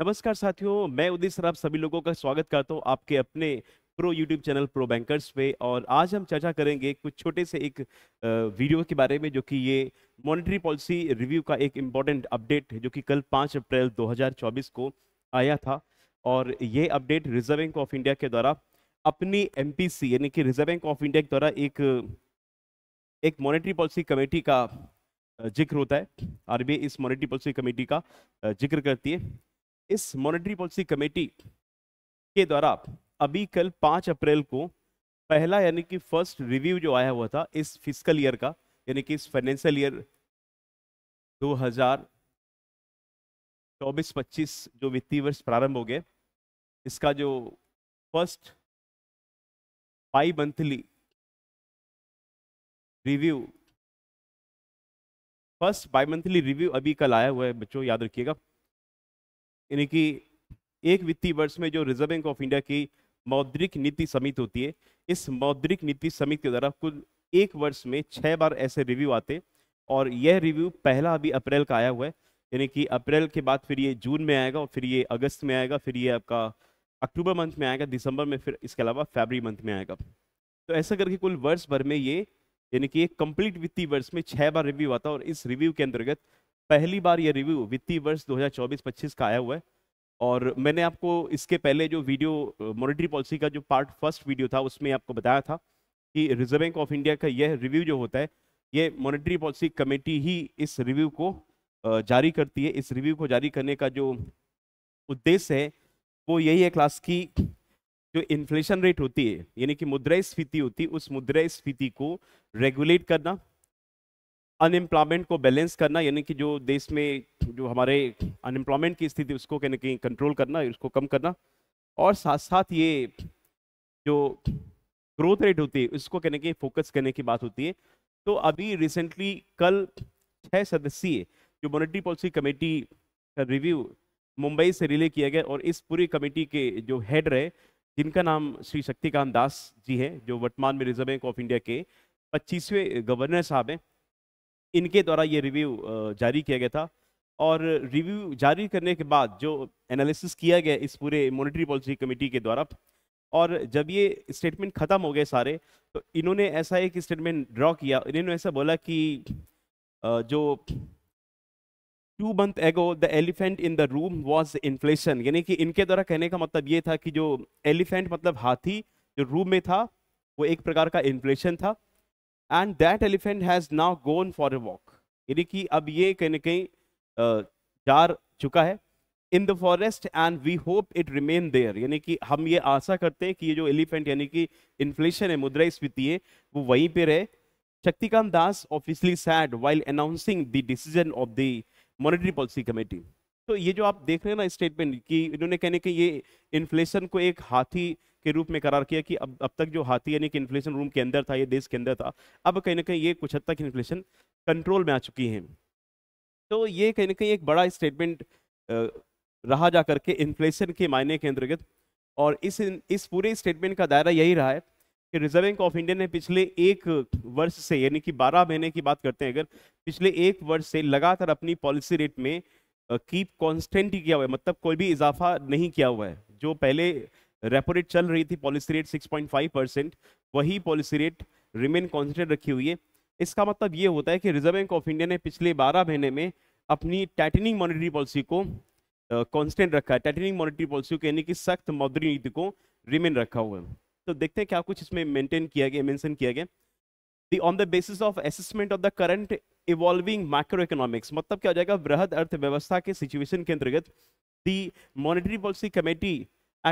नमस्कार साथियों मैं उदय सराफ सभी लोगों का स्वागत करता हूँ आपके अपने pro YouTube channel pro bankers पे और आज हम चर्चा करेंगे कुछ छोटे से एक वीडियो के बारे में जो कि ये मॉनेटरी पॉलिसी रिव्यू का एक इम्पॉर्टेंट अपडेट है जो कि कल 5 अप्रैल 2024 को आया था और ये update Reserve Bank of India के द्वारा अपनी एम यानी कि रिजर्व बैंक ऑफ इंडिया के द्वारा एक एक मॉनेटरी पॉलिसी कमेटी का जिक्र होता है आरबीआई इस मॉनेटरी पॉलिसी कमेटी का जिक्र करती है इस मॉनेटरी पॉलिसी कमेटी के द्वारा अभी कल पाँच अप्रैल को पहला यानी कि फर्स्ट रिव्यू जो आया हुआ था इस फिजिकल ईयर का यानी कि इस फाइनेंशियल ईयर 2024-25 जो वित्तीय वर्ष प्रारंभ हो गए इसका जो first bimonthly review first bimonthly review अभी कल आया हुआ है बच्चों याद रखिएगा यानी कि एक वित्तीय वर्ष में जो रिजर्व बैंक ऑफ इंडिया की मौद्रिक नीति समिति होती है इस मौद्रिक नीति समिति के द्वारा कुल एक वर्ष में छः बार ऐसे रिव्यू आते और यह रिव्यू पहला अभी अप्रैल का आया हुआ है यानी कि अप्रैल के बाद फिर ये जून में आएगा और फिर ये अगस्त में आएगा फिर ये आपका अक्टूबर मंथ में आएगा दिसंबर में फिर इसके अलावा फेबरी मंथ में आएगा तो ऐसा करके कुल वर्ष भर में ये यानी कि एक कंप्लीट वित्तीय वर्ष में छः बार रिव्यू आता और इस रिव्यू के अंतर्गत पहली बार ये रिव्यू वित्तीय वर्ष 2024-25 का आया हुआ है और मैंने आपको इसके पहले जो वीडियो मॉनिटरी पॉलिसी का जो पार्ट फर्स्ट वीडियो था उसमें आपको बताया था कि रिजर्व बैंक ऑफ इंडिया का यह रिव्यू जो होता है ये मॉनिटरी पॉलिसी कमेटी ही इस रिव्यू को जारी करती है इस रिव्यू को जारी करने का जो उद्देश्य है वो यही है क्लास की जो इन्फ्लेशन रेट होती है यानी कि मुद्रास्फीति होती है उस मुद्रास्फीति को रेगुलेट करना अनएम्प्लॉयमेंट को बैलेंस करना यानी कि जो देश में जो हमारे अनएम्प्लॉयमेंट की स्थिति उसको कहीं ना कहीं कंट्रोल करना उसको कम करना और साथ साथ ये जो ग्रोथ रेट होती है उसको कहने की फोकस करने की बात होती है तो अभी रिसेंटली कल छः सदस्यीय जो मॉनिटरी पॉलिसी कमेटी का रिव्यू मुंबई से रिले किया गया और इस पूरी कमेटी के जो हेड रहे जिनका नाम श्री शक्तिकांत दास जी हैं जो वर्तमान में रिजर्व बैंक ऑफ इंडिया के पच्चीसवें गवर्नर साहब हैं इनके द्वारा ये रिव्यू जारी किया गया था और रिव्यू जारी करने के बाद जो एनालिसिस किया गया इस पूरे मॉनेटरी पॉलिसी कमेटी के द्वारा और जब ये स्टेटमेंट ख़त्म हो गए सारे तो इन्होंने ऐसा एक स्टेटमेंट ड्रॉ किया इन्होंने ऐसा बोला कि जो two month ago the elephant in the room was inflation यानी कि इनके द्वारा कहने का मतलब ये था कि जो एलिफेंट मतलब हाथी जो रूम में था वो एक प्रकार का इन्फ्लेशन था and that elephant has now gone for a walk यानी कि अब ये कहीं ना कहीं जा चुका है in the forest and we hope it remain there यानी कि हम ये आशा करते हैं कि ये जो एलिफेंट यानी कि इन्फ्लेशन है मुद्रा है वो वहीं पे रहे Shaktikanta Das officially said while announcing the decision of the monetary policy committee तो ये जो आप देख रहे हैं ना स्टेटमेंट कि इन्होंने कहने कि ये इन्फ्लेशन को एक हाथी के रूप में करार किया कि अब अब तक जो हाथी यानी कि इन्फ्लेशन रूम के अंदर था ये देश के अंदर था अब कहीं ना कहीं ये कुछ हद तक इन्फ्लेशन कंट्रोल में आ चुकी है तो ये कहीं ना कहीं एक बड़ा स्टेटमेंट रहा जा करके इन्फ्लेशन के मायने के अंतर्गत और इस इस पूरे स्टेटमेंट का दायरा यही रहा है कि रिजर्व बैंक ऑफ इंडिया ने पिछले एक वर्ष से यानी कि 12 महीने की बात करते हैं अगर पिछले एक वर्ष से लगातार अपनी पॉलिसी रेट में कीप कॉन्स्टेंट ही किया हुआ है मतलब कोई भी इजाफा नहीं किया हुआ है जो पहले रेपो रेट चल रही थी पॉलिसी रेट 6.5 परसेंट वही पॉलिसी रेट रिमेन कॉन्स्टेंट रखी हुई है इसका मतलब ये होता है कि रिजर्व बैंक ऑफ इंडिया ने पिछले 12 महीने में अपनी टाइटनिंग मॉनिटरी पॉलिसी को कॉन्स्टेंट uh, रखा है टाइटनिंग मॉनिटरी पॉलिसी को यानी कि सख्त मौद्रिक नीति को रिमेन रखा हुआ है तो देखते हैं क्या कुछ इसमें मेंटेन किया गया मेंशन किया गया the on the basis of assessment of the current evolving macroeconomics मतलब क्या हो जाएगा वृहद अर्थव्यवस्था के सिचुएशन के अंतर्गत the monetary policy committee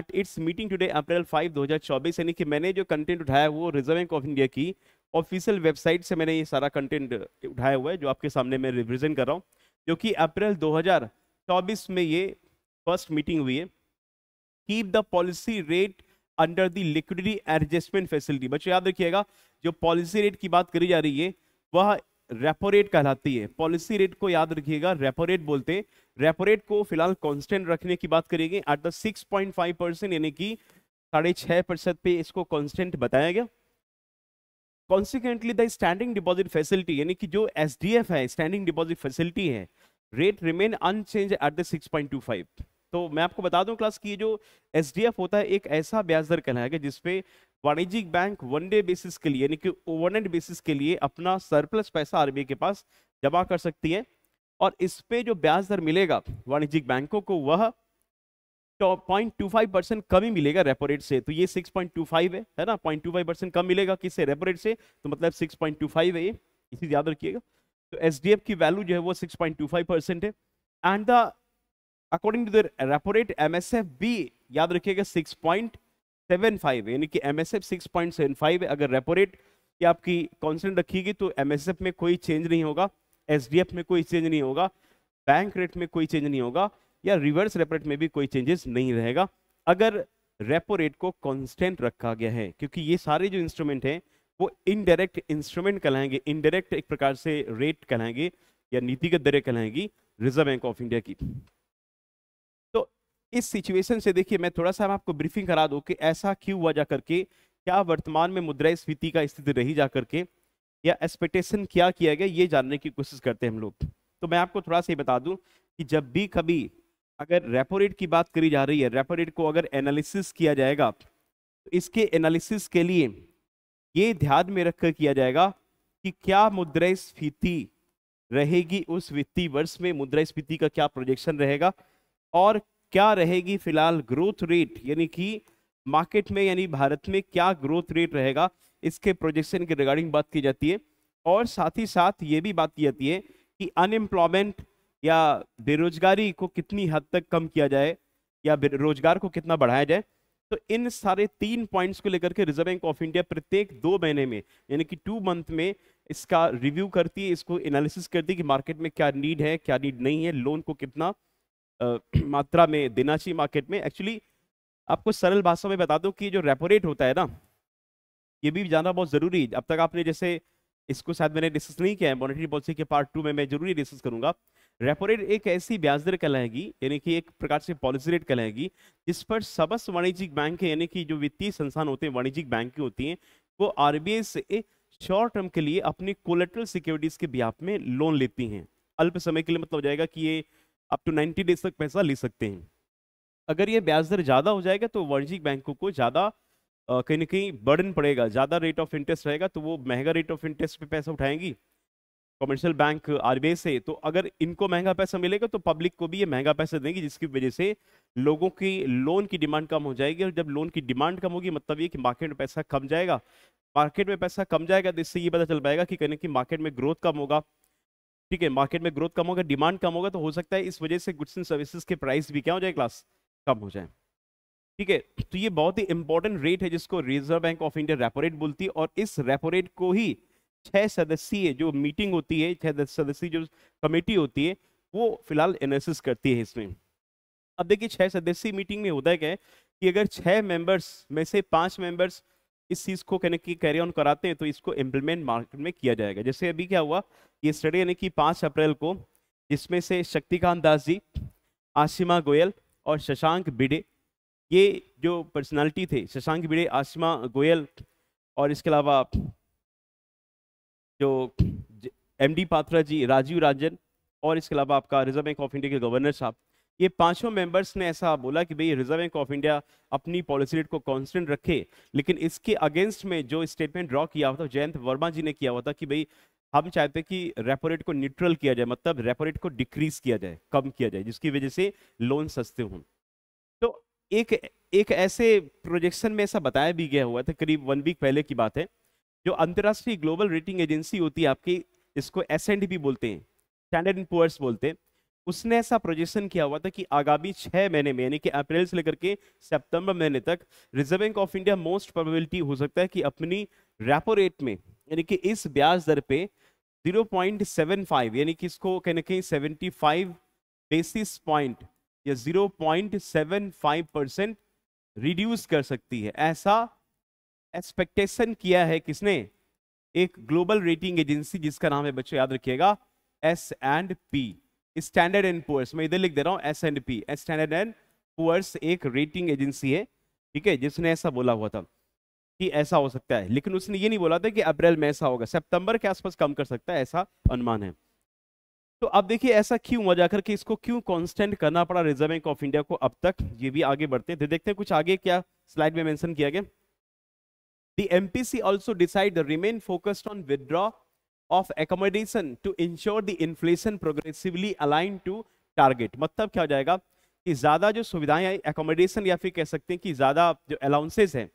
at its meeting today अप्रैल 5 2024 यानी कि मैंने जो कंटेंट उठाया वो रिजर्व बैंक ऑफ इंडिया की ऑफिशियल वेबसाइट से मैंने ये सारा कंटेंट उठाया हुआ है जो आपके सामने मैं रिविजन कर रहा हूँ जो कि अप्रैल 2024 में ये फर्स्ट मीटिंग हुई है keep the policy rate under the liquidity adjustment facility बच्चों याद रखिएगा जो पॉलिसी रेट की बात करी जा रही है वह रेपो रेट कहलाती है पॉलिसी रेट को याद रखिएगा रेपो रेट बोलते रेपो रेट को फिलहाल कांस्टेंट रखने की बात करेंगे एट द 6.5 परसेंट यानी कि साढ़े छह परसेंट पे इसको कांस्टेंट बताया गया consequently the standing deposit facility यानी कि जो एस है स्टैंडिंग डिपॉजिट फैसिलिटी है rate remain unchange at the 6.25 तो मैं आपको बता दूं क्लास की जो एस होता है एक ऐसा ब्याज दर कहलाएगा जिसपे वाणिज्यिक बैंक वन डे बेसिस के लिए यानी कि वन एंड बेसिस के लिए अपना सरप्लस पैसा आरबीआई के पास जमा कर सकती है और इस पे जो ब्याज दर मिलेगा वाणिज्यिक बैंकों को वह पॉइंट टू फाइव परसेंट कम ही मिलेगा रेपो रेट से तो ये सिक्स पॉइंट टू फाइव है है ना पॉइंट टू फाइव परसेंट कम मिलेगा किससे रेपो रेट से तो मतलब सिक्स पॉइंट टू फाइव है ये इसी याद रखिएगा तो एस डी एफ की वैल्यू जो है वो six point two five percent है and the according to the repo rate M S F भी याद रखिएगा सिक्स पॉइंट सेवन फाइव यानी कि M S F six point seven five अगर रेपो रेट की आपकी कॉन्स्टेंट रखेगी तो एम एस एफ में कोई चेंज नहीं होगा एस डी एफ में कोई चेंज नहीं होगा बैंक रेट में कोई चेंज नहीं होगा या रिवर्स रेपो रेट में भी कोई चेंजेस नहीं रहेगा अगर रेपो रेट को रखा गया है क्योंकि ये सारे जो इंस्ट्रूमेंट हैं वो इनडायरेक्ट इंस्ट्रूमेंट कहलाएंगे इनडायरेक्ट एक प्रकार से रेट कहलाएंगे या नीतिगत दरें कहलाएंगी रिजर्व बैंक ऑफ इंडिया की इस सिचुएशन से देखिए मैं थोड़ा सा आपको ब्रीफिंग करा दूँ कि ऐसा क्यों हुआ जा करके क्या वर्तमान में मुद्रा स्फीति का स्थिति रही जा करके या एक्सपेक्टेशन क्या किया गया ये जानने की कोशिश करते हैं हम लोग तो मैं आपको थोड़ा सा ये बता दूँ कि जब भी कभी अगर रेपो रेट की बात करी जा रही है रेपो रेट को अगर एनालिसिस किया जाएगा तो इसके एनालिसिस के लिए ये ध्यान में रखकर किया जाएगा कि क्या मुद्रास्फीति रहेगी उस वित्तीय वर्ष में मुद्रा स्फीति का क्या प्रोजेक्शन रहेगा और क्या रहेगी फिलहाल ग्रोथ रेट यानी कि मार्केट में यानी भारत में क्या ग्रोथ रेट रहेगा इसके प्रोजेक्शन के रिगार्डिंग बात की जाती है और साथ ही साथ ये भी बात की जाती है कि अनएम्प्लॉयमेंट या बेरोजगारी को कितनी हद तक कम किया जाए या रोजगार को कितना बढ़ाया जाए तो इन सारे तीन पॉइंट्स को लेकर के रिजर्व बैंक ऑफ इंडिया प्रत्येक दो महीने में यानी कि टू मंथ में इसका रिव्यू करती है इसको एनालिसिस करती है कि मार्केट में क्या नीड है क्या नीड नहीं है लोन को कितना मात्रा में दिनाची मार्केट में एक्चुअली आपको सरल भाषा में बता दूं कि जो रेपो रेट होता है ना ये भी जानना बहुत ज़रूरी है अब तक आपने जैसे इसको शायद मैंने डिस्कस नहीं किया है मॉनिटरी पॉलिसी के पार्ट टू में मैं जरूरी डिस्कस करूंगा रेपो रेट एक ऐसी ब्याज दर कहलाएगी यानी कि एक प्रकार से पॉलिसी रेट कहलाएगी जिस पर सबस वाणिज्यिक बैंक है यानी कि जो वित्तीय संस्थान होते हैं वाणिज्यिक बैंक की होती हैं वो आर से शॉर्ट टर्म के लिए अपनी कोलेट्रल सिक्योरिटीज के ब्याप में लोन लेती हैं अल्प समय के लिए मतलब हो जाएगा कि ये आप टू नाइन्टी डेज तक पैसा ले सकते हैं अगर ये ब्याज दर ज़्यादा हो जाएगा तो वाणिज्यिक बैंकों को ज़्यादा कहीं ना कहीं बर्डन पड़ेगा ज़्यादा रेट ऑफ इंटरेस्ट रहेगा तो वो महंगा रेट ऑफ इंटरेस्ट पे पैसा उठाएंगी कमर्शियल बैंक आरबीआई से तो अगर इनको महंगा पैसा मिलेगा तो पब्लिक को भी ये महंगा पैसा देंगे जिसकी वजह से लोगों की लोन की डिमांड कम हो जाएगी और जब लोन की डिमांड कम होगी मतलब ये कि मार्केट में पैसा कम जाएगा मार्केट में पैसा कम जाएगा तो इससे ये पता चल पाएगा कि कहीं ना कहीं मार्केट में ग्रोथ कम होगा ठीक है मार्केट में ग्रोथ कम होगा डिमांड कम होगा तो हो सकता है इस वजह से गुड्स एंड सर्विसेज के प्राइस भी क्या हो जाए क्लास कम हो जाए ठीक है तो ये बहुत ही इंपॉर्टेंट रेट है जिसको Reserve Bank of India repo rate बोलती है और इस रेपो रेट को ही छह सदस्यीय जो मीटिंग होती है छह सदस्यीय जो कमेटी होती है वो फिलहाल एनालिसिस करती है इसमें अब देखिए छह सदस्यीय मीटिंग में होता है क्या कि अगर छह मेंबर्स में से पांच मेंबर्स इस चीज़ को कहने की कैरी ऑन कराते हैं तो इसको इम्प्लीमेंट मार्केट में किया जाएगा जैसे अभी क्या हुआ ये स्टडी यानी कि पाँच अप्रैल को जिसमें से शक्तिकांत दास जी आशिमा गोयल और शशांक बिडे ये जो पर्सनालिटी थे शशांक बिड़े आशिमा गोयल और इसके अलावा जो एमडी डी पात्रा जी राजीव राजन और इसके अलावा आपका रिजर्व बैंक ऑफ इंडिया के गवर्नर साहब ये पांचों मेंबर्स ने ऐसा बोला कि भाई रिजर्व बैंक ऑफ इंडिया अपनी पॉलिसी रेट को कांस्टेंट रखे लेकिन इसके अगेंस्ट में जो स्टेटमेंट ड्रॉ किया हुआ था जयंत वर्मा जी ने किया हुआ था कि भाई हम चाहते हैं कि रेपो रेट को न्यूट्रल किया जाए मतलब रेपो रेट को डिक्रीज किया जाए कम किया जाए जिसकी वजह से लोन सस्ते हों तो एक एक ऐसे प्रोजेक्शन में ऐसा बताया भी गया हुआ था करीब वन वीक पहले की बात है जो अंतर्राष्ट्रीय ग्लोबल रेटिंग एजेंसी होती है आपकी इसको एस भी बोलते हैं स्टैंडर्ड एंड पुअर्स बोलते हैं उसने ऐसा प्रोजेक्शन किया हुआ था कि आगामी छह महीने में यानी कि अप्रैल से लेकर के सितंबर महीने तक Reserve Bank of India most probability हो सकता है कि अपनी रेपो रेट में यानी कि इस ब्याज दर पे 0.75 यानी कि इसको कहीं ना कहीं सेवेंटी बेसिस पॉइंट या 0.75 परसेंट रिड्यूस कर सकती है ऐसा एक्सपेक्टेशन किया है किसने एक ग्लोबल रेटिंग एजेंसी जिसका नाम है बच्चों याद रखिएगा S and P Standard and Poor's मैं इधर लिख दे रहा हूँ S and P Standard and Poor's एक रेटिंग एजेंसी है ठीक है जिसने ऐसा बोला हुआ था कि ऐसा हो सकता है लेकिन उसने ये नहीं बोला था कि अप्रैल में ऐसा होगा सितंबर के आसपास कम कर सकता है ऐसा अनुमान है तो अब देखिए ऐसा क्यों हुआ जाकर के इसको क्यों कॉन्स्टेंट करना पड़ा रिजर्व बैंक ऑफ इंडिया को अब तक ये भी आगे बढ़ते हैं देखते हैं कुछ आगे क्या स्लाइड में मैंशन किया गया the the mpc also decide to remain focused on withdraw of accommodation to ensure the inflation progressively align to target मतलब क्या हो जाएगा कि ज़्यादा जो सुविधाएं हैं एकोमोडेशन या फिर कह सकते हैं कि ज़्यादा जो अलाउंसेज हैं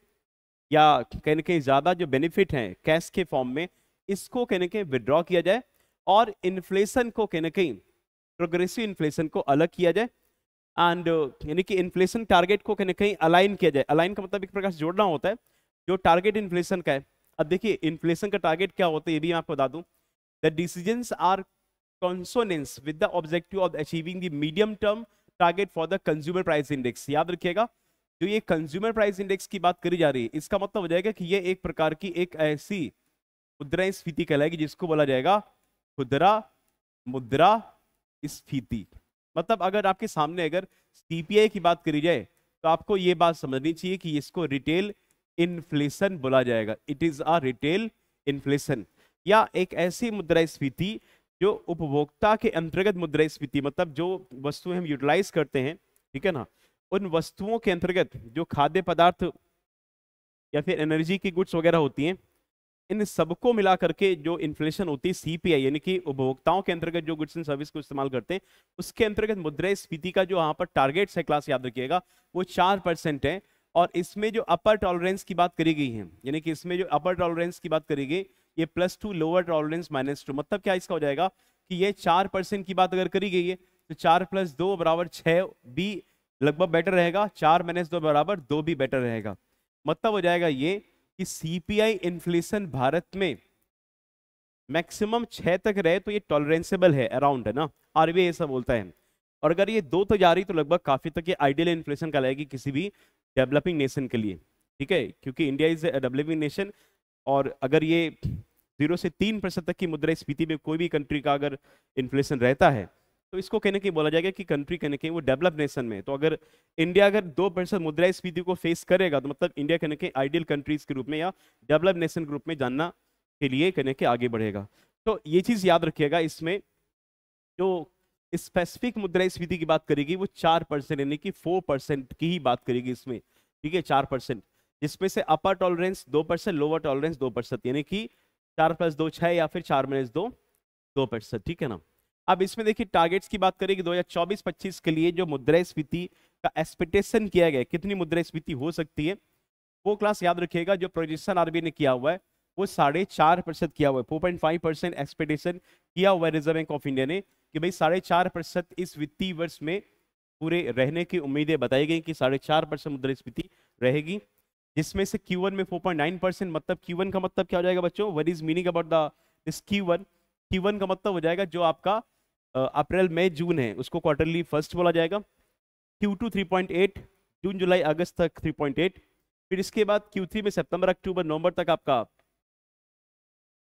या कहीं ना ज़्यादा जो बेनिफिट हैं कैश के फॉर्म में इसको कहने ना कहीं विड्रॉ किया जाए और इन्फ्लेशन को कहीं ना कहीं प्रोग्रेसिव इन्फ्लेशन को अलग किया जाए एंड यानी कि इन्फ्लेशन टारगेट को कहीं ना कहीं अलाइन किया जाए अलाइन का मतलब एक प्रकार से जोड़ना होता है जो टारगेट इन्फ्लेशन का है अब देखिए इन्फ्लेशन का टारगेट क्या होता है ये भी मैं आपको बता दूं the decision are consonance with the objective of achieving the medium term target for the consumer price index याद रखिएगा जो ये कंज्यूमर प्राइस इंडेक्स की बात करी जा रही है इसका मतलब हो जाएगा कि ये एक प्रकार की एक ऐसी मुद्रा स्फीति कहलाएगी जिसको बोला जाएगा खुदरा मुद्रा स्फीति मतलब अगर आपके सामने अगर सी की बात करी जाए तो आपको ये बात समझनी चाहिए कि इसको रिटेल इन्फ्लेशन बोला जाएगा it is a retail inflation या एक ऐसी मुद्रास्फीति जो उपभोक्ता के अंतर्गत मुद्रास्फीति मतलब जो वस्तुएं हम यूटिलाइज करते हैं ठीक है ना उन वस्तुओं के अंतर्गत जो खाद्य पदार्थ या फिर एनर्जी की गुड्स वगैरह होती हैं इन सबको मिला करके जो इन्फ्लेशन होती है सीपीआई यानी कि उपभोक्ताओं के अंतर्गत जो गुड्स एंड सर्विस को इस्तेमाल करते हैं उसके अंतर्गत मुद्रास्फीति का जो यहाँ पर टारगेट्स है क्लास याद रखिएगा वो चार परसेंट है और इसमें जो अपर टॉलरेंस की बात करी गई है यानी कि इसमें जो अपर टॉलरेंस की बात करी गई ये plus two lower tolerance minus two मतलब क्या इसका हो जाएगा कि ये चार परसेंट की बात अगर करी गई है तो चार प्लस दो बराबर छः भी लगभग बेटर रहेगा चार माइनस दो बराबर दो भी बेटर रहेगा मतलब हो जाएगा ये कि सीपीआई इन्फ्लेशन भारत में मैक्सिमम छः तक रहे तो ये टॉलरेंसेबल है अराउंड है ना आरबीआई ऐसा बोलता है और अगर ये दो तक जा रही तो लगभग काफ़ी तक ये आइडियल इन्फ्लेशन कहलाएगी किसी भी डेवलपिंग नेशन के लिए ठीक है क्योंकि इंडिया इज डेवलपिंग नेशन और अगर ये जीरो से तीन प्रतिशत तक की मुद्रा स्फीति में कोई भी कंट्री का अगर इन्फ्लेशन रहता है तो इसको कहने के बोला जाएगा कि कंट्री कहने के वो डेवलप नेशन में तो अगर इंडिया अगर दो प्रतिशत मुद्रा स्फीति को फेस करेगा तो मतलब इंडिया कहने के आइडियल कंट्रीज के रूप में या डेवलप नेशन के रूप में जानना के लिए कहने के आगे बढ़ेगा तो ये चीज़ याद रखिएगा इसमें जो स्पेसिफिक मुद्रा स्फीति की बात करेगी वो चार परसेंट यानी कि फोर परसेंट की ही बात करेगी इसमें ठीक है चार परसेंट जिसमें से अपर टॉलरेंस दो परसेंट लोअर टॉलरेंस दो परसेंट यानी कि चार प्लस दो छः या फिर चार माइनस दो दो परसेंट ठीक है ना अब इसमें देखिए टारगेट्स की बात करेगी दो हजार चौबीस पच्चीस के लिए जो मुद्रा स्फीति का एक्सपेक्टेशन किया गया कितनी मुद्रा स्फीति हो सकती है वो क्लास याद रखिएगा जो प्रोजेक्शन आरबीआई ने किया हुआ है वो साढ़े चार प्रतिशत किया हुआ है four point five percent expectation किया हुआ है रिजर्व बैंक ऑफ इंडिया ने कि भाई साढ़े चार प्रतिशत इस वित्तीय वर्ष में पूरे रहने की उम्मीदें बताई गई कि साढ़े चार परसेंट मुद्रास्फीति रहेगी जिसमें से Q1 में 4.9 परसेंट मतलब Q1 का मतलब क्या हो जाएगा बच्चों what is meaning about the इस Q1 Q1 का मतलब हो जाएगा जो आपका अप्रैल मई जून है उसको क्वार्टरली फर्स्ट बोला जाएगा Q2 3.8 जून जुलाई अगस्त तक 3.8 फिर इसके बाद Q3 में सितंबर अक्टूबर नवंबर तक आपका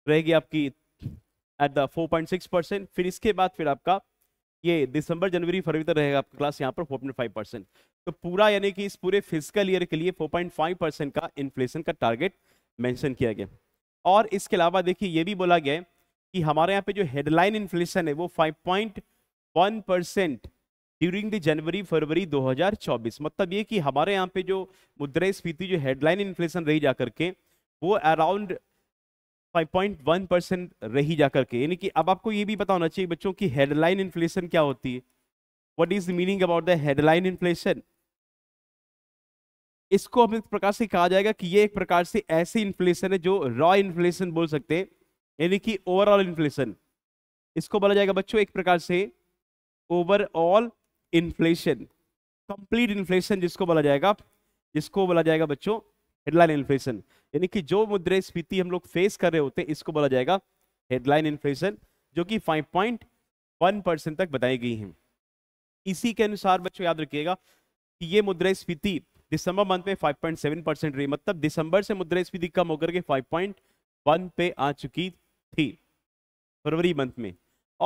रहेगी आपकी एट द 4.6 परसेंट फिर इसके बाद फिर आपका ये दिसंबर जनवरी फरवरी तक रहेगा आपका क्लास यहाँ पर 4.5 परसेंट तो पूरा यानी कि इस पूरे फिजिकल ईयर के लिए 4.5 परसेंट का इन्फ्लेशन का टारगेट मेंशन किया गया और इसके अलावा देखिए ये भी बोला गया कि हमारे यहाँ पे जो हेडलाइन इन्फ्लेशन है वो one percent during the January February 2024 मतलब ये कि हमारे यहाँ पे जो मुद्रास्फीति जो हेडलाइन इन्फ्लेशन रही जा करके वो अराउंड 5.1 परसेंट रही जा करके यानी कि अब आपको ये भी पता होना चाहिए बच्चों की हेडलाइन इन्फ्लेशन क्या होती है what is meaning about the headline inflation इसको अब इस प्रकार से कहा जाएगा कि ये एक प्रकार से ऐसी इन्फ्लेशन है जो रॉ इन्फ्लेशन बोल सकते हैं यानी कि ओवरऑल इन्फ्लेशन इसको बोला जाएगा बच्चों एक प्रकार से ओवरऑल इन्फ्लेशन कंप्लीट इन्फ्लेशन जिसको बोला जाएगा जिसको बोला जाएगा बच्चों हेडलाइन इन्फ्लेशन यानी कि जो मुद्रे स्फीति हम लोग फेस कर रहे होते हैं इसको बोला जाएगा हेडलाइन इन्फ्लेशन जो कि 5.1 परसेंट तक बताई गई है इसी के अनुसार बच्चों याद रखिएगा कि ये मुद्रास्फीति दिसंबर मंथ में 5.7 परसेंट रही मतलब दिसंबर से स्फीति कम होकर के 5.1 पे आ चुकी थी फरवरी मंथ में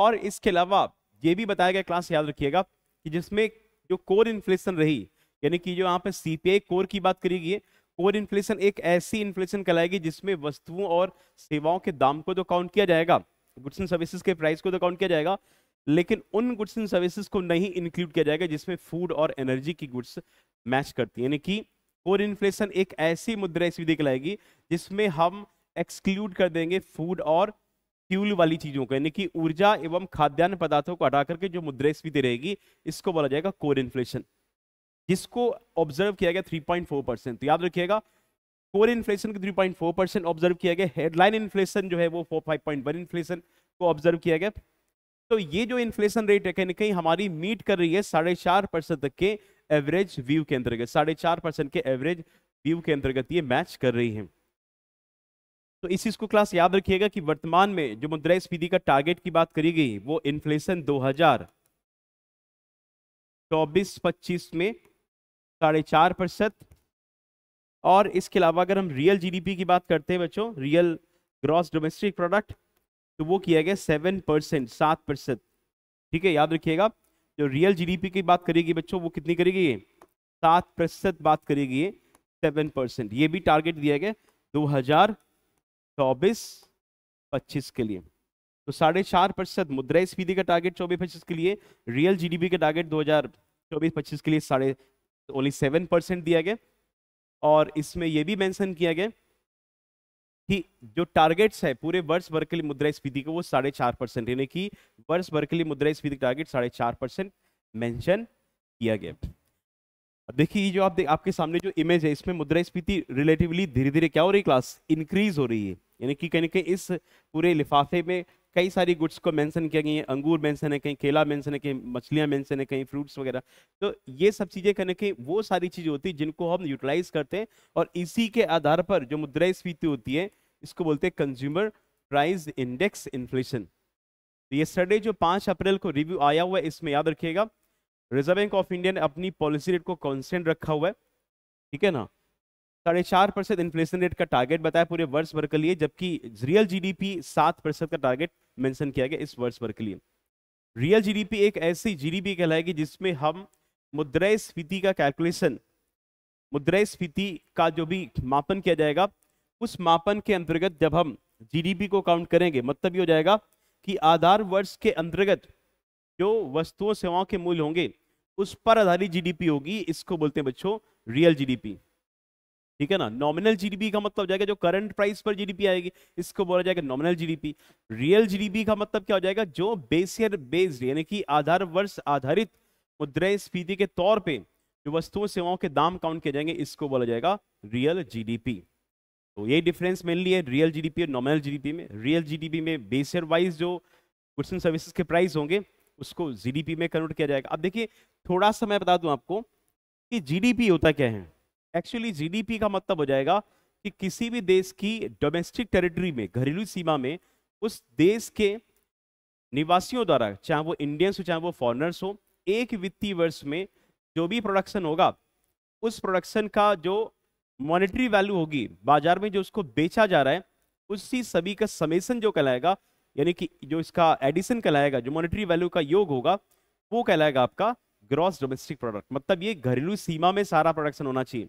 और इसके अलावा ये भी बताया गया क्लास याद रखिएगा कि जिसमें जो कोर इन्फ्लेशन रही यानी कि जो यहाँ पे सीपीआई कोर की बात करी गई है कोर इन्फ्लेशन एक ऐसी इन्फ्लेशन कहलाएगी जिसमें वस्तुओं और सेवाओं के दाम को तो काउंट किया जाएगा गुड्स एंड सर्विसेज के प्राइस को तो काउंट किया जाएगा लेकिन उन गुड्स एंड सर्विसेज को नहीं इंक्लूड किया जाएगा जिसमें फूड और एनर्जी की गुड्स मैच करती है यानी कि कोर इन्फ्लेशन एक ऐसी मुद्रास्फीति कहलाएगी जिसमें हम एक्सक्लूड कर देंगे फूड और फ्यूल वाली चीजों को यानी कि ऊर्जा एवं खाद्यान्न पदार्थों को हटा करके जो मुद्रा स्वीति रहेगी इसको बोला जाएगा कोर इन्फ्लेशन जिसको ऑब्जर्व किया गया 3.4 परसेंट तो याद रखिएगा कोर इन्फ्लेशन की 3.4 परसेंट ऑब्जर्व किया गया हेडलाइन इन्फ्लेशन जो है वो 4.5.1 इन्फ्लेशन को ऑब्जर्व किया गया तो ये जो इन्फ्लेशन रेट है कहीं ना कहीं हमारी मीट कर रही है साढ़े चार परसेंट तक के एवरेज व्यू के अंतर्गत साढ़े चार परसेंट के एवरेज व्यू के अंतर्गत ये मैच कर रही है तो इस चीज को क्लास याद रखिएगा कि वर्तमान में जो मुद्रा मुद्रास्फीति का टारगेट की बात करी गई वो इन्फ्लेशन 24 25 में साढ़े चार प्रतिशत और इसके अलावा अगर हम रियल जीडीपी की बात करते हैं बच्चों रियल ग्रॉस डोमेस्टिक प्रोडक्ट तो वो किया गया सेवन परसेंट सात प्रतिशत ठीक है याद रखिएगा जो रियल जीडीपी की बात करेगी बच्चों वो कितनी करेगी सात प्रतिशत बात करेगी ये सेवन परसेंट ये भी टारगेट दिया गया दो हजार चौबीस पच्चीस के लिए तो साढ़े चार प्रतिशत मुद्रा मुद्रास्फीति का टारगेट चौबीस पच्चीस के लिए रियल जीडीपी का टारगेट दो हजार चौबीस पच्चीस के लिए साढ़े ओनली सेवन परसेंट दिया गया और इसमें यह भी मेंशन किया गया कि जो टारगेट्स है पूरे वर्ष भर के लिए मुद्रा मुद्रास्फीति का वो साढ़े चार परसेंट यानी कि वर्ष भर के लिए मुद्रा मुद्रास्फीति टारगेट साढ़े चार परसेंट मैंशन किया गया अब देखिए जो आप देख आपके सामने जो इमेज है इसमें मुद्रा मुद्रास्फीति रिलेटिवली धीरे धीरे क्या हो रही क्लास इंक्रीज हो रही है यानी कि कहीं कहीं इस पूरे लिफाफे में कई सारी गुड्स को मेंशन किया गई है अंगूर मेंशन है कहीं केला मेंशन है कहीं मछलियाँ मेंशन है कहीं फ्रूट्स वगैरह तो ये सब चीज़ें करने के वो सारी चीज़ें होती है जिनको हम यूटिलाइज करते हैं और इसी के आधार पर जो मुद्रास्फीति होती है इसको बोलते हैं कंज्यूमर प्राइस इंडेक्स इन्फ्लेशन तो ये सर्डे जो पाँच अप्रैल को रिव्यू आया हुआ है इसमें याद रखिएगा रिजर्व बैंक ऑफ इंडिया ने अपनी पॉलिसी रेट को कॉन्स्टेंट रखा हुआ है ठीक है ना साढ़े चार परसेंट इन्फ्लेशन रेट का टारगेट बताया पूरे वर्ष भर के लिए जबकि रियल जीडीपी सात परसेंट का टारगेट मेंशन किया गया इस वर्ष भर के लिए रियल जीडीपी एक ऐसी जीडीपी कहलाएगी जिसमें हम मुद्रास्फीति का कैलकुलेशन मुद्रास्फीति का जो भी मापन किया जाएगा उस मापन के अंतर्गत जब हम जी को काउंट करेंगे मतलब ये हो जाएगा कि आधार वर्ष के अंतर्गत जो वस्तुओं सेवाओं के मूल्य होंगे उस पर आधारित जीडीपी होगी इसको बोलते हैं बच्चों रियल जीडीपी ठीक है ना नॉमिनल जीडीपी का मतलब जाएगा जो करंट प्राइस पर जीडीपी आएगी इसको बोला जाएगा नॉमिनल जीडीपी रियल जीडीपी का मतलब क्या हो जाएगा जो बेसियर बेस्ड यानी कि आधार वर्ष आधारित मुद्रा स्फीति के तौर पे जो वस्तुओं सेवाओं के दाम काउंट किए जाएंगे इसको बोला जाएगा रियल जीडीपी तो ये डिफरेंस मेनली है रियल जीडीपी और नॉमिनल जीडीपी में रियल जीडीपी में बेसियर वाइज जो गुड्स एंड सर्विसेज के प्राइस होंगे उसको जीडीपी में कन्वर्ट किया जाएगा अब देखिए थोड़ा सा मैं बता दूं आपको कि जीडीपी होता क्या है एक्चुअली जीडीपी का मतलब हो जाएगा कि किसी भी देश की डोमेस्टिक टेरिटरी में घरेलू सीमा में उस देश के निवासियों द्वारा चाहे वो इंडियंस हो चाहे वो फॉरनर्स हो एक वित्तीय वर्ष में जो भी प्रोडक्शन होगा उस प्रोडक्शन का जो मॉनेटरी वैल्यू होगी बाजार में जो उसको बेचा जा रहा है उसी सभी का समेसन जो कहलाएगा यानी कि जो इसका एडिशन कहलाएगा जो मॉनेटरी वैल्यू का योग होगा वो कहलाएगा आपका ग्रॉस डोमेस्टिक प्रोडक्ट मतलब ये घरेलू सीमा में सारा प्रोडक्शन होना चाहिए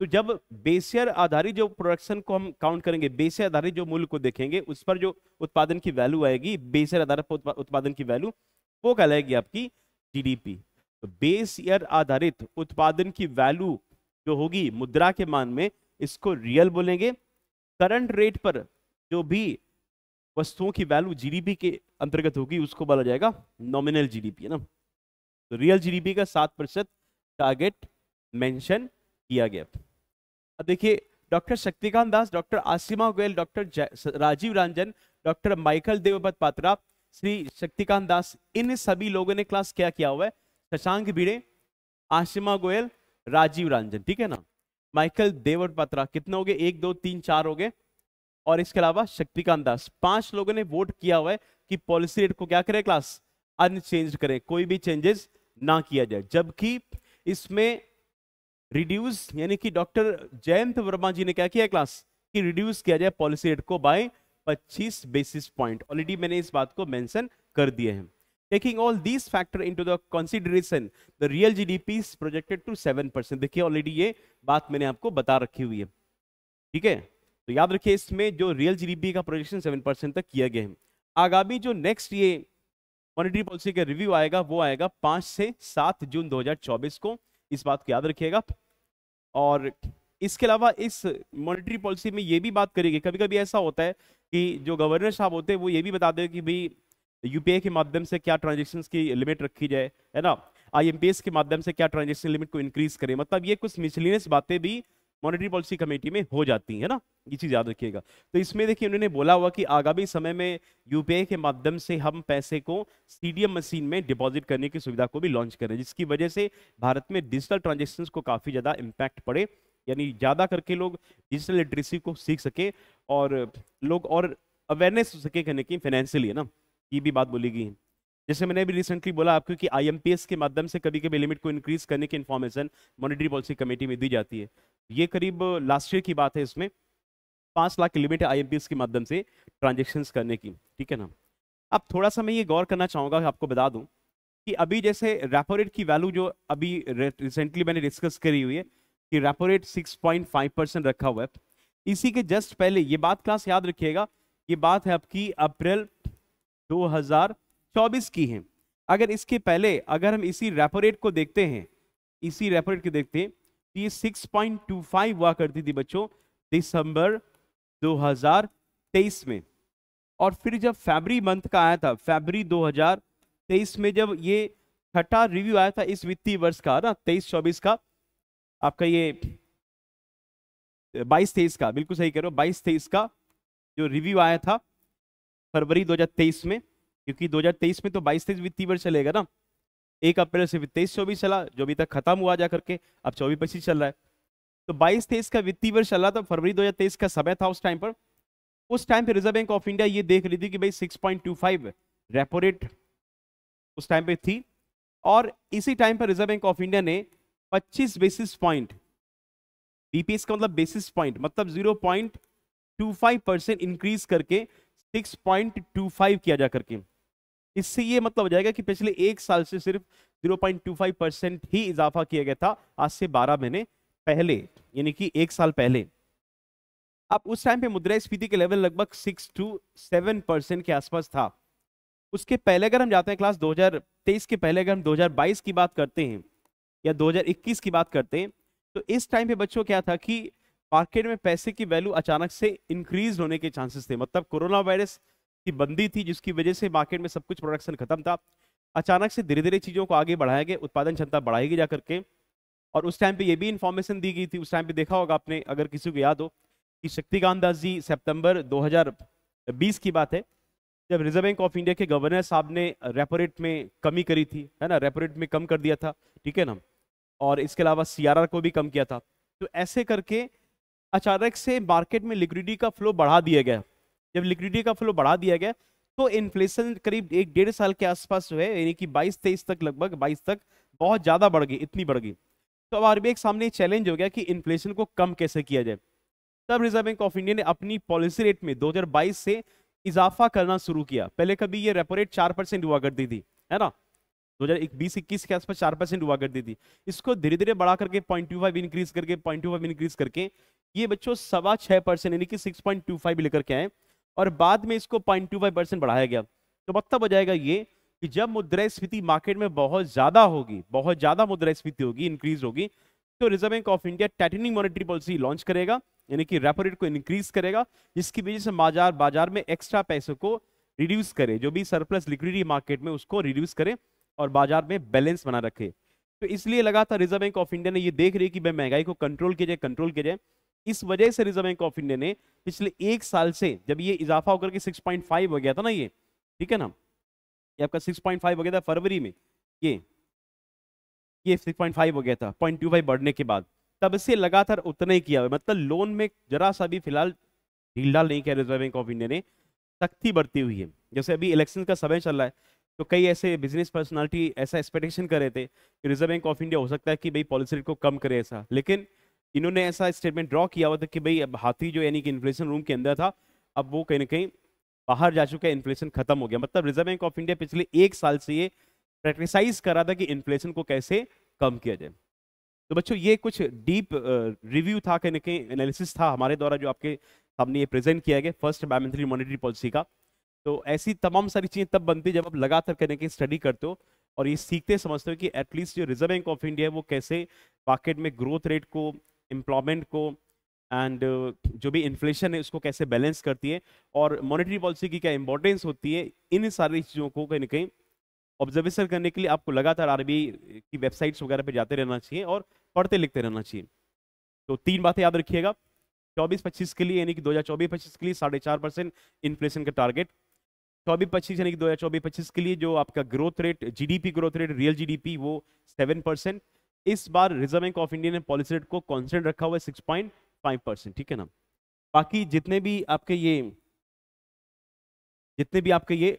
तो जब बेसियर आधारित जो प्रोडक्शन को हम काउंट करेंगे बेसियर आधारित जो मूल्य को देखेंगे उस पर जो उत्पादन की वैल्यू आएगी तो बेसियर आधारित उत्पादन की वैल्यू वो कहलाएगी आपकी जीडीपी तो बेस ईयर आधारित उत्पादन की वैल्यू जो होगी मुद्रा के मान में इसको रियल बोलेंगे करंट रेट पर जो भी वस्तुओं की वैल्यू जीडीपी के अंतर्गत होगी उसको बोला जाएगा नॉमिनल जीडीपी है ना तो रियल जीडीपी का सात प्रतिशत टारगेट मेंशन किया गया अब देखिए doctor Shaktikanta Das doctor Ashima Goyal doctor Rajiv Ranjan doctor Michael Debabrata Patra Shri Shaktikanta Das इन सभी लोगों ने क्लास क्या किया हुआ है शशांक भिड़े आसिमा गोयल राजीव रंजन ठीक है ना माइकल देवत पात्रा कितने हो गए एक दो तीन चार हो गए और इसके अलावा शक्तिकांत दास पांच लोगों ने वोट किया हुआ है कि पॉलिसी रेट को क्या करें क्लास अनचेंज करें कोई भी चेंजेस ना किया जाए जबकि इसमें रिड्यूस यानी कि डॉक्टर जयंत वर्मा जी ने क्या किया क्लास कि रिड्यूस किया जाए पॉलिसी रेट को बाय 25 बेसिस पॉइंट ऑलरेडी मैंने इस बात को मेंशन कर दिए हैं taking all this factor into the consideration the real GDP is projected to 7% देखिए ऑलरेडी ये बात मैंने आपको बता रखी हुई है ठीक है तो याद रखिए इसमें जो रियल जीडीपी का प्रोजेक्शन 7% तक किया गया है आगामी जो नेक्स्ट ये मॉनिटरी पॉलिसी का रिव्यू आएगा वो आएगा 5 से 7 जून 2024 को इस बात को याद रखिएगा और इसके अलावा इस मॉनिटरी पॉलिसी में ये भी बात करेगी कभी कभी ऐसा होता है कि जो गवर्नर साहब होते हैं वो ये भी बता दें कि भाई यूपीआई के माध्यम से क्या ट्रांजेक्शन की लिमिट रखी जाए है ना आई के माध्यम से क्या ट्रांजेक्शन लिमिट को इंक्रीज करें मतलब ये कुछ मिचलिनियस बातें भी मॉनिटरी पॉलिसी कमेटी में हो जाती है ना ये चीज़ याद रखिएगा तो इसमें देखिए उन्होंने बोला हुआ कि आगामी समय में यूपीआई के माध्यम से हम पैसे को सीडीएम मशीन में डिपॉजिट करने की सुविधा को भी लॉन्च करें जिसकी वजह से भारत में डिजिटल ट्रांजेक्शन को काफ़ी ज़्यादा इम्पैक्ट पड़े यानी ज़्यादा करके लोग डिजिटल लिटरेसी को सीख सके और लोग और अवेयरनेस हो सके कहने की फाइनेंशियली है ना ये भी बात बोली गई है जैसे मैंने अभी रिसेंटली बोला आपको कि आईएमपीएस के माध्यम से कभी कभी लिमिट को इंक्रीज करने की इन्फॉर्मेशन मॉनिटरी पॉलिसी कमेटी में दी जाती है ये करीब लास्ट ईयर की बात है इसमें पाँच लाख की लिमिट है आई के माध्यम से ट्रांजेक्शन करने की ठीक है ना अब थोड़ा सा मैं ये गौर करना चाहूँगा आपको बता दूँ कि अभी जैसे रेपोरेट की वैल्यू जो अभी रिसेंटली मैंने डिस्कस करी हुई है कि रेपोरेट 6.5 परसेंट रखा हुआ है इसी के जस्ट पहले ये बात क्लास याद रखिएगा ये बात है आपकी अप्रैल चौबीस की है अगर इसके पहले अगर हम इसी रेपोरेट को देखते हैं इसी रेट को देखते हैं तो ये 6.25 हुआ करती थी बच्चों दिसंबर 2023 में और फिर जब फेबरी मंथ का आया था हजार 2023 में जब ये छठा रिव्यू आया था इस वित्तीय वर्ष का ना तेईस चौबीस का आपका ये बाईस तेईस का बिल्कुल सही कह रहे हो बाईस तेईस का जो रिव्यू आया था फरवरी 2023 में क्योंकि 2023 में तो 22 तेईस वित्तीय वर्ष चलेगा ना एक अप्रैल से तेईस चौबीस चला जो अभी तक खत्म हुआ जा करके अब चौबीस पच्चीस चल रहा है तो 22 तेईस का वित्तीय वर्ष चल रहा था फरवरी 2023 का समय था उस टाइम पर उस टाइम पे रिजर्व बैंक ऑफ इंडिया ये देख रही थी कि भाई 6.25 रेपो रेट उस टाइम पे थी और इसी टाइम पर रिजर्व बैंक ऑफ इंडिया ने पच्चीस बेसिस पॉइंट बीपीएस का मतलब बेसिस पॉइंट मतलब फाइव परसेंट इंक्रीज करके फाइव किया जा करके इससे ये मतलब हो जाएगा कि पिछले एक साल से सिर्फ 0.25 परसेंट ही इजाफा किया गया था आज से 12 महीने पहले यानी कि एक साल पहले अब उस टाइम पे मुद्रा स्फीति के लेवल लगभग सिक्स टू सेवन परसेंट के आसपास था उसके पहले अगर हम जाते हैं क्लास 2023 के पहले अगर हम 2022 की बात करते हैं या 2021 की बात करते हैं तो इस टाइम पे बच्चों क्या था कि मार्केट में पैसे की वैल्यू अचानक से इंक्रीज होने के चांसेस थे मतलब कोरोना वायरस की बंदी थी जिसकी वजह से मार्केट में सब कुछ प्रोडक्शन खत्म था अचानक से धीरे धीरे चीज़ों को आगे बढ़ाया गया उत्पादन क्षमता बढ़ाई जा करके और उस टाइम पे ये भी इन्फॉर्मेशन दी गई थी उस टाइम पे देखा होगा आपने अगर किसी को याद हो कि शक्तिकांत दास जी सितंबर 2020 की बात है जब रिजर्व बैंक ऑफ इंडिया के गवर्नर साहब ने रेपो रेट में कमी करी थी है ना रेपो रेट में कम कर दिया था ठीक है ना और इसके अलावा सी को भी कम किया था तो ऐसे करके अचानक से मार्केट में लिक्विडिटी का फ्लो बढ़ा दिया गया जब लिक्विडिटी का फ्लो बढ़ा दिया गया तो इन्फ्लेशन करीब एक डेढ़ साल के आसपास जो है यानी कि बाईस तेईस तक लगभग बाईस तक बहुत ज़्यादा बढ़ गई इतनी बढ़ गई तो अब आरबीआई के सामने चैलेंज हो गया कि इन्फ्लेशन को कम कैसे किया जाए तब रिजर्व बैंक ऑफ इंडिया ने अपनी पॉलिसी रेट में 2022 से इजाफा करना शुरू किया पहले कभी ये रेपो रेट चार परसेंट हुआ करती थी है ना दो हजार बीस इक्कीस के आसपास चार परसेंट हुआ करती थी इसको धीरे धीरे बढ़ा करके पॉइंट टू फाइव इंक्रीज करके पॉइंट टू फाइव इंक्रीज करके ये बच्चों सवा छः परसेंट यानी कि सिक्स पॉइंट टू फाइव लेकर के आए और बाद में इसको पॉइंट टू फाइव परसेंट बढ़ाया गया तो मतलब हो जाएगा ये कि जब मुद्रास्फीति मार्केट में बहुत ज्यादा होगी बहुत ज्यादा मुद्रास्फीति होगी इंक्रीज होगी तो Reserve Bank of India tightening monetary policy launch करेगा यानी कि रेपो रेट को इंक्रीज करेगा जिसकी वजह से बाजार बाजार में एक्स्ट्रा पैसों को रिड्यूस करे जो भी सरप्लस लिक्विडिटी मार्केट में उसको रिड्यूस करे और बाजार में बैलेंस बना रखे तो इसलिए लगातार रिजर्व बैंक ऑफ इंडिया ने ये देख रही कि भाई महंगाई को कंट्रोल किया जाए कंट्रोल किया जाए इस वजह से रिजर्व बैंक ऑफ इंडिया ने पिछले एक साल से जब ये इजाफा होकर के 6.5 हो गया था ना ये ठीक है ना ये आपका 6.5 हो गया था फरवरी में ये ये 6.5 हो गया था 0.25 बढ़ने के बाद तब से लगातार उतना ही किया हुआ मतलब लोन में जरा सा भी फिलहाल ढीलढाल नहीं किया रिजर्व बैंक ऑफ इंडिया ने सख्ती बढ़ती हुई है जैसे अभी इलेक्शन का समय चल रहा है तो कई ऐसे बिजनेस पर्सनालिटी ऐसा एक्सपेक्टेशन कर रहे थे कि रिजर्व बैंक ऑफ इंडिया हो सकता है कि भाई पॉलिसी रेट को कम करे ऐसा लेकिन इन्होंने ऐसा स्टेटमेंट ड्रॉ किया हुआ था कि भाई अब हाथी जो यानी कि इन्फ्लेशन रूम के अंदर था अब वो कहीं ना कहीं बाहर जा चुका है इन्फ्लेशन खत्म हो गया मतलब रिजर्व बैंक ऑफ इंडिया पिछले एक साल से ये प्रैक्टिसाइज रहा था कि इन्फ्लेशन को कैसे कम किया जाए तो बच्चों ये कुछ डीप रिव्यू था कहीं ना कहीं एनालिसिस था हमारे द्वारा जो आपके सामने ये प्रेजेंट किया गया फर्स्ट बायोमेट्री मॉनिटरी पॉलिसी का तो ऐसी तमाम सारी चीज़ें तब बनती जब आप लगातार कहीं ना कहीं स्टडी करते हो और ये सीखते समझते हो कि एटलीस्ट जो रिजर्व बैंक ऑफ इंडिया है वो कैसे मार्केट में ग्रोथ रेट को एम्प्लॉयमेंट को एंड uh, जो भी इन्फ्लेशन है उसको कैसे बैलेंस करती है और मॉनेटरी पॉलिसी की क्या इंपॉर्टेंस होती है इन सारी चीज़ों को कहीं ना कहीं ऑब्जर्वेशन करने के लिए आपको लगातार आरबी की वेबसाइट्स वगैरह पे जाते रहना चाहिए और पढ़ते लिखते रहना चाहिए तो तीन बातें याद रखिएगा चौबीस पच्चीस के लिए यानी कि दो हज़ार चौबीस पच्चीस के लिए साढ़े चार परसेंट इन्फ्लेशन का टारगेट चौबीस पच्चीस यानी कि दो हज़ार चौबीस पच्चीस के लिए जो आपका growth rate GDP growth rate real GDP वो सेवन परसेंट इस बार रिजर्व बैंक ऑफ इंडिया ने पॉलिसी रेट को कॉन्सेंट रखा हुआ है सिक्स पॉइंट फाइव परसेंट ठीक है ना बाकी जितने भी आपके ये जितने भी आपके ये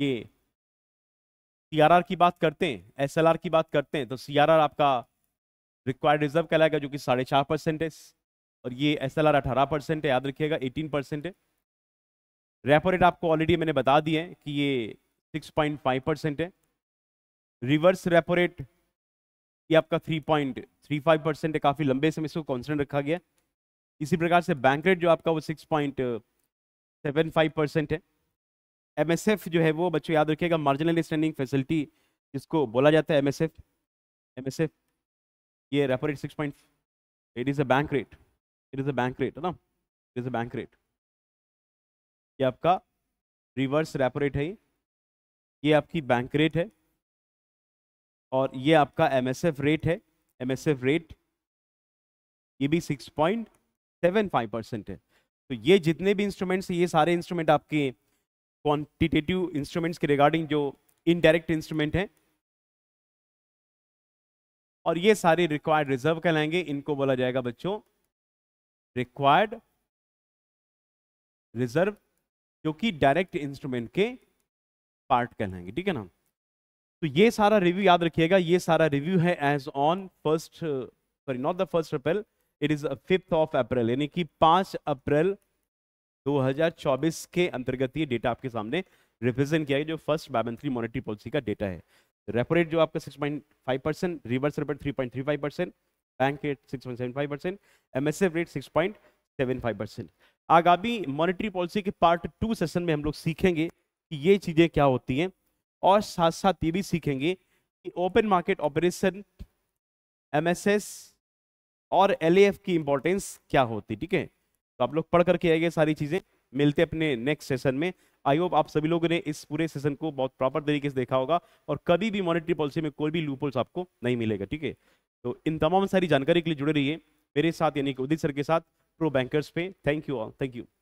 ये सीआरआर की बात करते हैं एसएलआर की बात करते हैं तो सीआरआर आपका रिक्वायर्ड रिजर्व कहलाएगा जो कि साढ़े चार परसेंट है और ये एस एल आर अठारह परसेंट है याद रखिएगा एटीन परसेंट है रेपो रेट आपको ऑलरेडी मैंने बता दिए कि ये फाइव परसेंट है रिवर्स रेपो रेट ये आपका three three point five percent है काफ़ी लंबे समय इसको कॉन्सेंट रखा गया इसी प्रकार से बैंक रेट जो आपका वो six point seven five percent है एम एस एफ जो है वो बच्चों याद रखिएगा मार्जिनल स्टैंडिंग फैसिलिटी जिसको बोला जाता है M M S F S F ये repo rate six point it is a bank rate it is a bank rate है ना it is a bank rate ये आपका रिवर्स रेपो रेट है ये आपकी बैंक रेट है और ये आपका एमएसएफ रेट है एमएसएफ रेट ये भी 6.75 परसेंट है तो ये जितने भी इंस्ट्रूमेंट्स ये सारे इंस्ट्रूमेंट आपके क्वांटिटेटिव इंस्ट्रूमेंट्स के रिगार्डिंग जो इनडायरेक्ट इंस्ट्रूमेंट हैं और ये सारे रिक्वायर्ड रिजर्व कहलाएंगे इनको बोला जाएगा बच्चों रिक्वायर्ड रिजर्व जो कि डायरेक्ट इंस्ट्रूमेंट के पार्ट कहलाएंगे ठीक है ना तो ये सारा रिव्यू याद रखिएगा ये सारा रिव्यू है as on first sorry not the first April it is fifth of April यानी कि पांच अप्रैल 2024 के अंतर्गत ये डेटा आपके सामने रिप्रेजेंट किया है जो फर्स्ट बैबेंथली मॉनिटरी पॉलिसी का डेटा है रेपो रेट जो आपका 6.5 percent reverse repo rate 3.35 percent bank rate 6.75 percent MSF rate 6.75 percent आगामी मॉनिटरी पॉलिसी के पार्ट टू सेशन में हम लोग सीखेंगे कि ये चीज़ें क्या होती हैं और साथ साथ ये भी सीखेंगे कि ओपन मार्केट ऑपरेशन एमएसएस और एलएएफ की इंपॉर्टेंस क्या होती ठीक है तो आप लोग पढ़ करके आएंगे सारी चीज़ें मिलते अपने नेक्स्ट सेशन में आई होप आप सभी लोगों ने इस पूरे सेशन को बहुत प्रॉपर तरीके से देखा होगा और कभी भी मॉनिटरी पॉलिसी में कोई भी लूपोल्स आपको नहीं मिलेगा ठीक है तो इन तमाम सारी जानकारी के लिए जुड़े रहिए मेरे साथ यानी कि उदित सर के साथ प्रो बैंकर्स पे thank you all thank you